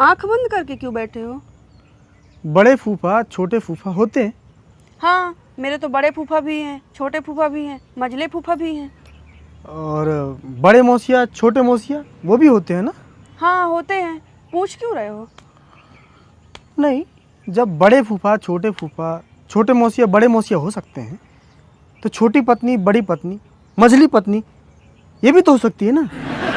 आंख बंद करके क्यों बैठे हो बड़े फूफा छोटे फूफा होते हैं हाँ मेरे तो बड़े फूफा भी हैं छोटे फूफा भी हैं मझले फूफा भी हैं और बड़े मौसिया छोटे मौसिया वो भी होते हैं ना हाँ होते हैं पूछ क्यों रहे हो नहीं जब बड़े फूफा छोटे फूफा छोटे मौसिया बड़े मौसिया हो सकते हैं तो छोटी पत्नी बड़ी पत्नी मझली पत्नी ये भी तो हो सकती है ना